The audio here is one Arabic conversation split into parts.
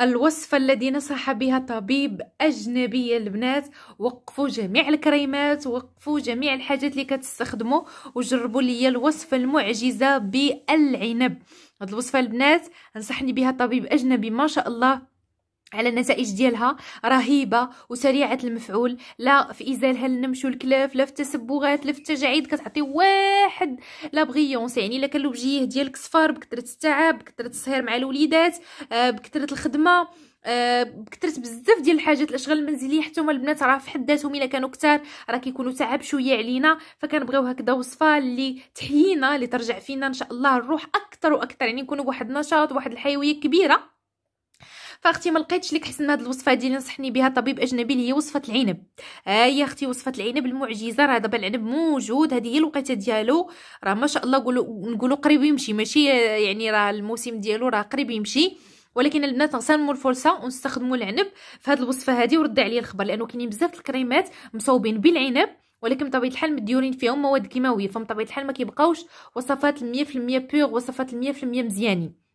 الوصفة التي نصح بها طبيب أجنبي البنات وقفوا جميع الكريمات وقفوا جميع الحاجات اللي كتستخدموا وجربوا لي الوصفة المعجزة بالعنب هذه الوصفة البنات نصحني بها طبيب أجنبي ما شاء الله على النتائج ديالها رهيبه وسريعه المفعول لا في ازالها النمش والكلاف لا في التسبغات لا في التجاعيد كتعطي واحد لا بغيونس يعني الا كان الوجيه ديالك صفار بكثره التعب بكثره السهر مع الوليدات آه، بكثره الخدمه آه، كثرت بزاف ديال الحاجات الاشغال المنزليه حتى هما البنات راه في حد ذاتهم الا كانوا كثار راه كيكونوا تعب شويه علينا فكنبغيو هكذا وصفه اللي تحيينا اللي ترجع فينا ان شاء الله الروح اكثر واكثر يعني نكونوا بواحد النشاط واحد الحيويه كبيره فاختي ما لقيتش لك حسن هذه الوصفه ديالي نصحني بها طبيب اجنبي اللي هي وصفه العنب ها آه، هي اختي وصفه العنب المعجزه راه دابا العنب موجود هذه هي الوقيته ديالو راه ما شاء الله نقولوا نقولوا قريب يمشي ماشي آه، يعني راه الموسم ديالو راه قريب يمشي ولكن البنات نغسلمو الفرصه ونستخدموا العنب في هذه الوصفه هذه وردي عليا الخبر لانه كاينين بزاف الكريمات مصوبين بالعنب ولكن بطبيعه الحال مديورين فيهم مواد كيماويه فمن طبيعه الحال ما كيبقاوش وصفات 100% بيغ وصفات 100% مزيانين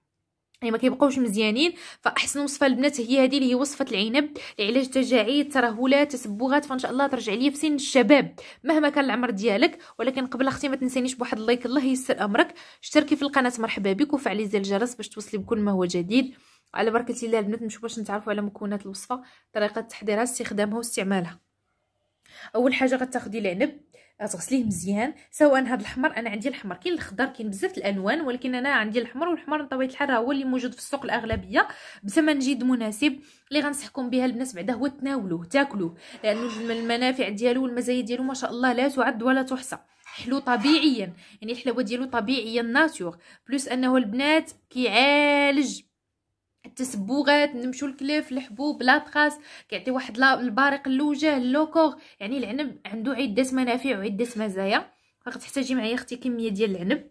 يعني ما كيبقاوش مزيانين فاحسن وصفه البنات هي هذه اللي هي وصفه العنب لعلاج تجاعيد ترهلات تسبغات فان شاء الله ترجع ليا في سن الشباب مهما كان العمر ديالك ولكن قبل اختي ما تنسانيش بواحد اللايك الله ييسر امرك اشتركي في القناه مرحبا بك وفعلي زر الجرس باش توصلي بكل ما هو جديد على بركه الله البنات نمشيو باش نتعرفوا على مكونات الوصفه طريقه تحضيرها استخدامها واستعمالها اول حاجه غتاخدي العنب آه، تغسليه مزيان سواء هذا الحمر انا عندي الحمر كاين الخضر كاين بزاف الالوان ولكن انا عندي الحمر والحمر بطبيعه الحال هو اللي موجود في السوق الاغلبيه بثمن جد مناسب اللي غنصحكم بها البنات بعدا هو تناولوه تاكلوه لانه المنافع ديالو والمزايا ديالو ما شاء الله لا تعد ولا تحصى حلو طبيعيا يعني الحلاوه ديالو طبيعيا ناتور بلس انه البنات كيعالج التسبوغات نمشيو للكليف الحبوب لابخاس كيعطي واحد البارق للوجه لوكوغ يعني العنب عنده عده منافع وعده مزايا فغتحتاجي معايا اختي كميه ديال العنب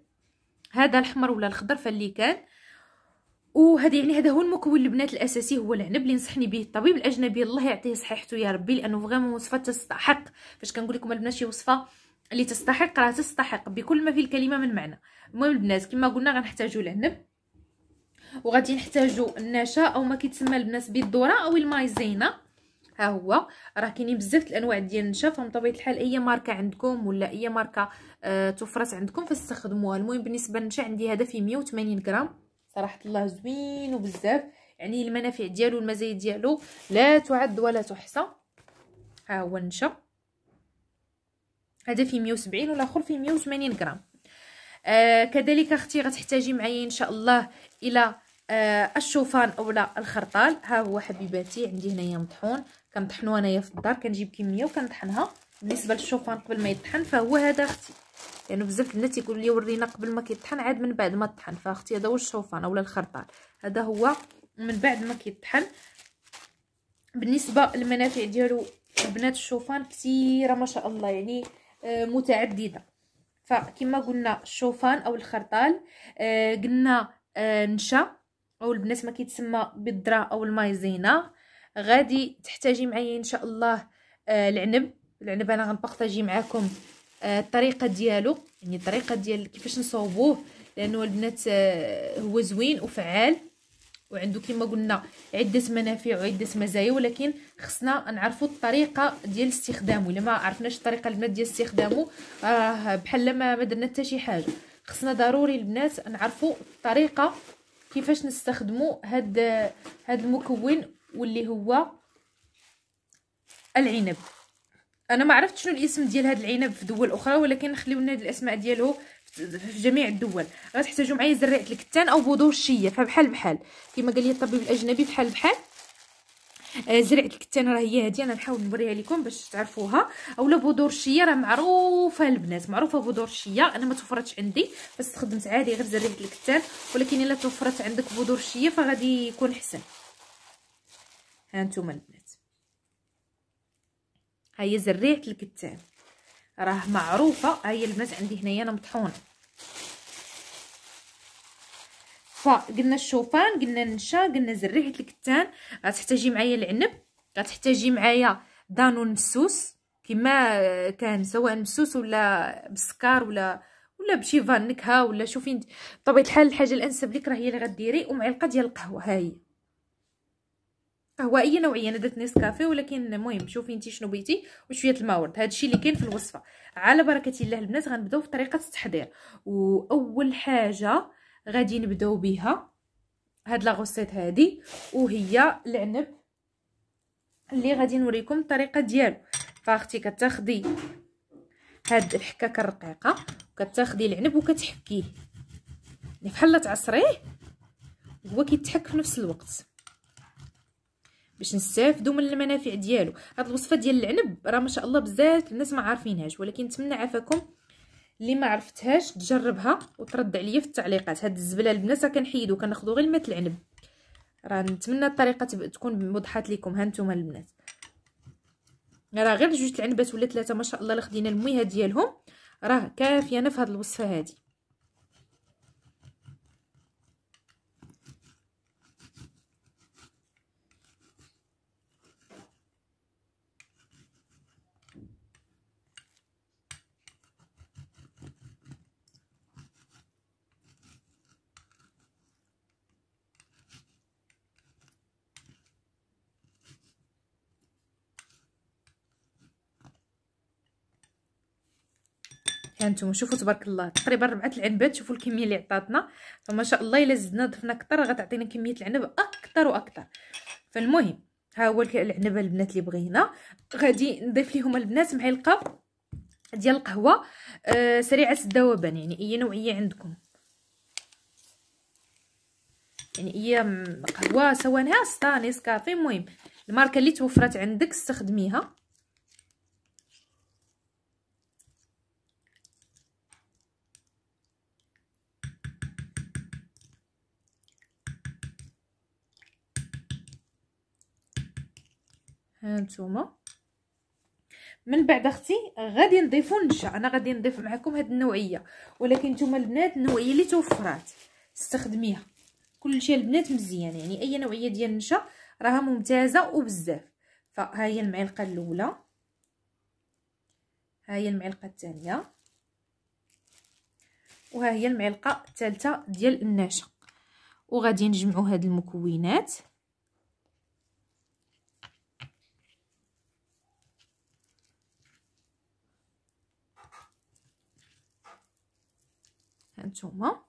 هذا الاحمر ولا الخضر فاللي كان وهذا يعني هذا هو المكون البنات الاساسي هو العنب اللي نصحني به الطبيب الاجنبي الله يعطيه صحيحته يا ربي لانه فريمون وصفه تستحق فاش كنقول لكم البنات شي وصفه اللي تستحق راه تستحق بكل ما في الكلمه من معنى المهم البنات كما قلنا غنحتاجوا العنب وغادي نحتاجو النشا او ما كيتسمى البنات بالذره او المايزينا ها هو راه كاينين بزاف الانواع ديال النشا فبطبيعه الحال اي ماركه عندكم ولا اي ماركه آه تفرس عندكم فاستخدموها المهم بالنسبه للنشا عندي هذا فيه 180 غرام صراحه الله زوين وبزاف يعني المنافع ديالو المزايا ديالو لا تعد ولا تحصى ها هو النشا هذا فيه 170 والاخر فيه 180 غرام آه كذلك اختي غتحتاجي معايا ان شاء الله الى آه الشوفان اولا الخرطال ها هو حبيباتي عندي هنايا مطحون كنطحنو انايا في الدار كنجيب كميه وكنطحنها بالنسبه للشوفان قبل ما يطحن فهو هذا اختي لانه يعني بزاف الناس يقول لي ورينا قبل ما كيطحن عاد من بعد ما طحن فاختي هذا هو الشوفان اولا الخرطال هذا هو من بعد ما كيطحن بالنسبه للمنافع ديالو البنات الشوفان كثيره ما شاء الله يعني آه، متعدده فكما قلنا الشوفان او الخرطال آه، قلنا آه، نشا او البنات ما كيتسمى بالذره او المايزينا غادي تحتاجي معايا ان شاء الله آه، العنب العنب انا غنبارطاجي معاكم آه، الطريقه ديالو يعني الطريقه ديال كيفاش نصوبوه لانه البنات هو زوين وفعال وعندو كما قلنا عده منافع وعده مزايا ولكن خصنا نعرفوا الطريقه ديال استخدامه الا ما عرفناش الطريقه البنات ديال استخدامه راه بحال ما درنا حتى شي حاجه خصنا ضروري البنات نعرفوا الطريقه كيفاش نستخدموا هاد هاد المكون واللي هو العنب انا ما عرفت شنو الاسم ديال هاد العنب في دول اخرى ولكن نخليو لنا الاسماء ديالو في جميع الدول غتحتاجوا معايا زريعه الكتان او بودوشيه الشيه فبحال بحال كما قال لي الطبيب الاجنبي بحال بحال آه، زرعت الكتان راه هي هذه انا نحاول نوريها لكم باش تعرفوها اولا بودور الشيه راه معروفه البنات معروفه بودور الشيه انا ما توفرتش عندي بس خدمت عادي غير زرعت الكتان ولكن الا توفرت عندك بودور الشيه فغادي يكون حسن ها نتوما البنات ها هي زريعه الكتان راه معروفه ها هي البنات عندي هنايا انا مطحونه فقلنا الشوفان قلنا النشا قلنا زريعه الكتان غتحتاجي معايا العنب غتحتاجي معايا دانون مسوس كما آه، كان سواء مسوس ولا بسكر ولا ولا بشي فان نكهه ولا شوفي انت بطبيعه الحال الحاجه الانسب لك راه هي اللي غديري ومعلقه ديال القهوه ها هي قهوه اي نوعيه انا درت نسكافيه ولكن المهم شوفي انت شنو بغيتي وشويه الماء ورد الشيء اللي كاين في الوصفه على بركه الله البنات غنبداو في طريقه التحضير واول حاجه غادي نبداو بها هاد لاغوسيت هادي وهي العنب اللي غادي نوريكم الطريقه ديالو فاختي كتاخدي هاد الحكاكه الرقيقه وكتاخدي العنب وكتحكيه يعني بحال لا تعصريه هو كيتحك في نفس الوقت باش نستافدوا من المنافع ديالو هاد الوصفه ديال العنب راه ما شاء الله بزاف الناس ما عارفينهاش ولكن نتمنى عافاكم اللي ما عرفتهاش تجربها وترد عليا في التعليقات هاد الزبله البنات راه كنحيدو كناخذو غير الماء العنب راه نتمنى الطريقه تكون وضحات لكم ها نتوما البنات راه غير جوج العنبات ولا ثلاثه ما شاء الله اللي خدينا المويه ديالهم راه كافيه انا في هاد الوصفه هذه هانتوما شوفوا تبارك الله تقريبا ربعه العنبات شوفوا الكميه اللي عطاتنا فما شاء الله الا زدنا ضفنا اكثر غتعطينا كميه العنب اكثر واكثر فالمهم ها هو العنب البنات اللي بغينا غادي نضيف ليهم البنات معلقه ديال القهوه آه سريعه الذوبان يعني اي نوعيه عندكم يعني اي قهوه سواء ناس نيسكافي المهم الماركه اللي توفرت عندك استخدميها هانتوما من بعد اختي غادي نضيفو النشا انا غادي نضيف معكم هاد النوعيه ولكن نتوما البنات النوعيه اللي توفرات استخدميها كلشي البنات مزيان يعني اي نوعيه ديال النشا راها ممتازه وبزاف فها هي المعلقه الاولى ها هي المعلقه الثانيه وها هي المعلقه الثالثه ديال النشا وغادي نجمعوا هاد المكونات هانتوما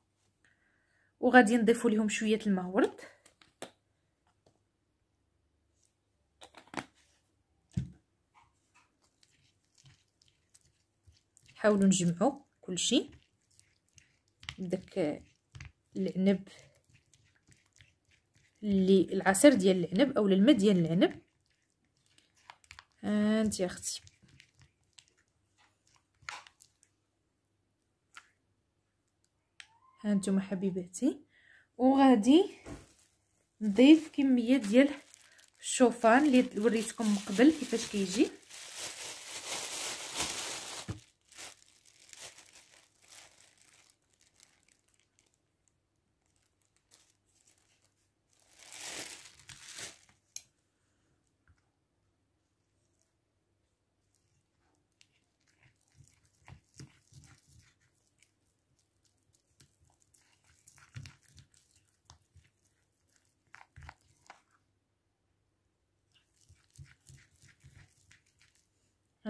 وغادي نضيفوا لهم شويه الماء ورد حاولوا نجمعوا كلشي داك العنب اللي العصير ديال العنب اولا الماء ديال العنب انت يا اختي هانتوما حبيباتي وغادي نضيف كميه ديال الشوفان اللي وريتكم من قبل كيفاش كيجي كي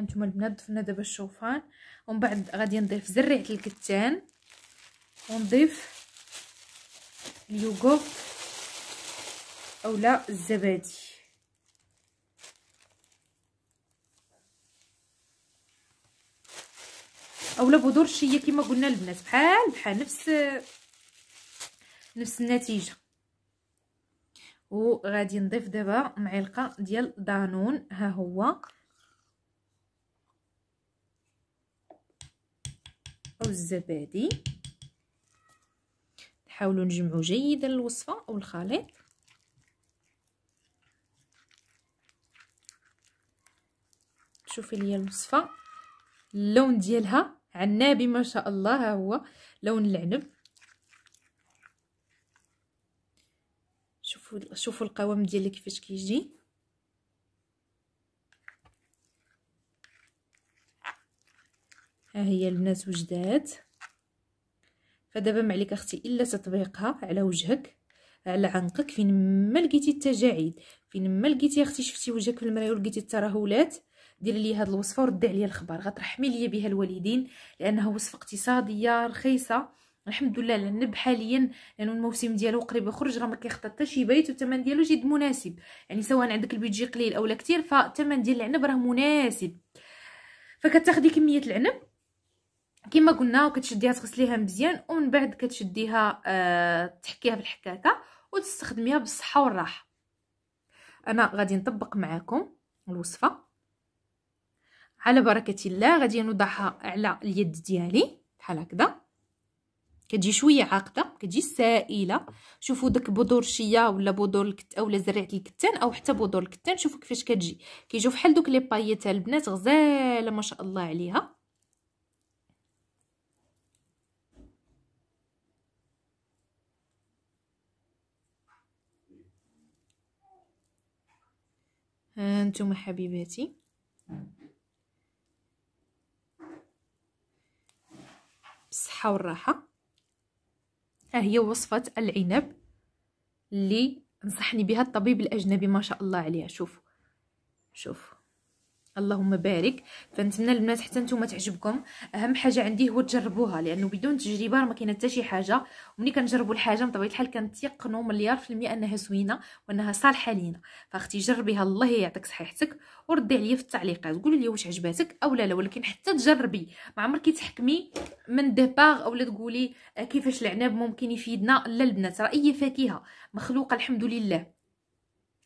هانتوما البنات ضفنا دابا الشوفان ومن بعد غادي نضيف زريعه الكتان ونضيف اليوغورت اولا الزبادي اولا بذور الشيه كما قلنا البنات بحال بحال نفس نفس النتيجه وغادي نضيف دابا معلقه ديال دانون ها هو أو الزبادي نحاولوا نجمعوا جيدا الوصفة أو الخليط شوفي لي الوصفة اللون ديالها عنابي ما شاء الله ها هو لون العنب شوفوا شوفوا القوام ديالها كيفاش كيجي ها هي البنات وجدات فدابا ما عليك اختي الا تطبيقها على وجهك على عنقك فين ما لقيتي التجاعيد فين ما لقيتي اختي شفتي وجهك في المرايه ولقيتي الترهلات ديري لي هاد الوصفه وردي عليا الخبر غترحمي لي بها الوالدين لانها وصفه اقتصاديه رخيصه الحمد لله على النب حاليا لانه الموسم ديالو قريب يخرج راه ما كيخطى حتى شي بيت والثمن ديالو جد مناسب يعني سواء عندك البيت جي قليل اولا كثير فالثمن ديال العنب راه مناسب فكتاخدي كميه العنب كما قلنا وكتشديها تغسليها مزيان ومن بعد كتشديها أه تحكيها في الحكاكه وتستخدميها بالصحه والراحه انا غادي نطبق معاكم الوصفه على بركه الله غادي نوضعها على اليد ديالي بحال هكذا كتجي شويه عاقده كتجي سائله شوفوا داك بذور شيا ولا بذور الكت اولا زريعه الكتان او حتى بذور الكتان شوفوا كيفاش كتجي كيجيو بحال دوك لي بايي تاع البنات غزاله ما شاء الله عليها هانتوما حبيباتي بالصحه والراحه ها هي وصفه العنب اللي نصحني بها الطبيب الاجنبي ما شاء الله عليها شوفوا شوفوا اللهم بارك فنتمنى البنات حتى نتوما تعجبكم اهم حاجه عندي هو تجربوها لانه بدون تجربه راه ما كاين حتى شي حاجه وملي كنجربوا الحاجه بطبيعه الحال كنتيقنوا مليار في المية انها زوينه وانها صالحه لينا فاختي جربيها الله يعطيك صحيحتك وردي عليا في التعليقات قولي لي واش عجباتك اولا لا ولكن حتى تجربي ما عمرك تحكمي من ديباغ اولا تقولي كيفاش العنب ممكن يفيدنا لا البنات راه اي فاكهه مخلوقه الحمد لله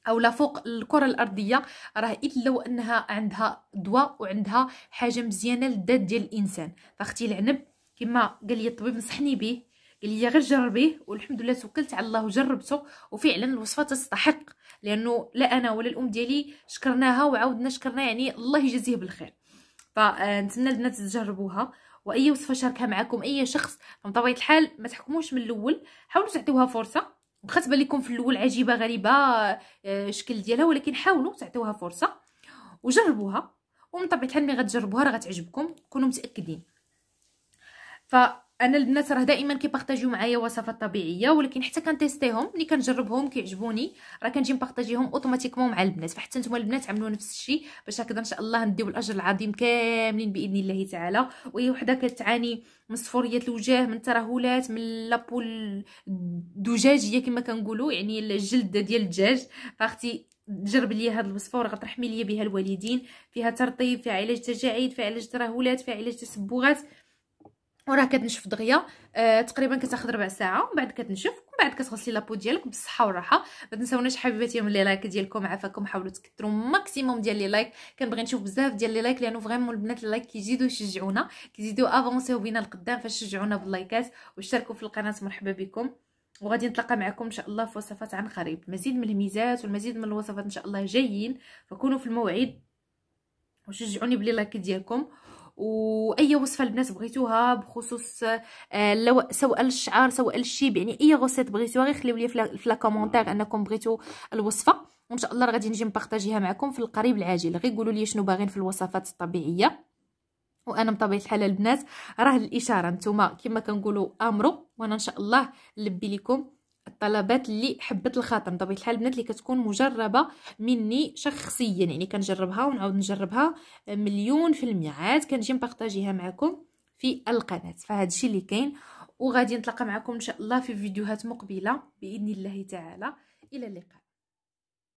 او لا فوق الكره الارضيه راه لو انها عندها دواء وعندها حاجه مزيانه للذات ديال الانسان فاختي العنب كما قال لي الطبيب نصحني به قال لي غير جربيه والحمد لله توكلت على الله وجربته وفعلا الوصفه تستحق لانه لا انا ولا الام ديالي شكرناها وعاودنا شكرنا يعني الله يجازيه بالخير فنتمنى البنات تجربوها واي وصفه شاركها معكم اي شخص من طبيعه الحال ما تحكموش من الاول حاولوا تعطيوها فرصه واخا تبان لكم في الاول عجيبه غريبه الشكل آه، ديالها ولكن حاولوا تعطيوها فرصه وجربوها ومن طبيعه الحال ملي غتجربوها راه غتعجبكم كونوا متاكدين ف انا البنات راه دائما كيبارطاجيو معايا وصفات طبيعيه ولكن حتى كنتيستيهم ملي كنجربهم كيعجبوني راه كنجي نبارطاجيهم اوتوماتيكمون مع البنات فحتى نتوما البنات عملوا نفس الشيء باش هكذا ان شاء الله نديو الاجر العظيم كاملين باذن الله تعالى وهي وحده كتعاني من صفوريه الوجه من ترهلات من لابو الدجاجيه كما كنقولوا يعني الجلد ديال الدجاج فاختي جرب ليا هاد الوصفه غترحمي ليا بها الوالدين فيها ترطيب فيها علاج تجاعيد فيها علاج ترهلات فيها علاج تسبغات وراه كتنشف دغيا آه تقريبا كتاخذ ربع ساعه ومن بعد كتنشف ومن بعد كتغسلي لابو ديالك بالصحه والراحه ما تنساوناش حبيباتي من لي لايك ديالكم عافاكم حاولوا تكثروا ماكسيموم ديال لي لايك كنبغي نشوف بزاف ديال لي لايك لانه فريمون البنات اللايك كيزيدوا يشجعونا كيزيدوا افونسيو بينا لقدام فاش شجعونا باللايكات واشتركوا في القناه مرحبا بكم وغادي نتلاقى معكم ان شاء الله في وصفات عن قريب مزيد من الميزات والمزيد من الوصفات ان شاء الله جايين فكونوا في الموعد وشجعوني بلي لايك ديالكم واي وصفه البنات بغيتوها بخصوص آه سواء الشعر سواء الشيب يعني اي غوسيت بغيتوها غير خليو لي في لا كومونتير انكم بغيتو الوصفه وان شاء الله غادي نجي نبارطاجيها معكم في القريب العاجل غير قولوا لي شنو باغين في الوصفات الطبيعيه وانا بطبيعه الحال البنات راه الاشاره نتوما كما كنقولوا امروا وانا ان شاء الله نلبي لكم الطلبات اللي حبت الخاطر بطبيعه الحال البنات اللي كتكون مجربه مني شخصيا يعني كنجربها ونعاود نجربها مليون في المية عاد كنجي نبارطاجيها معكم في القناه فهذا الشيء اللي كاين وغادي نتلاقى معكم ان شاء الله في فيديوهات مقبله باذن الله تعالى الى اللقاء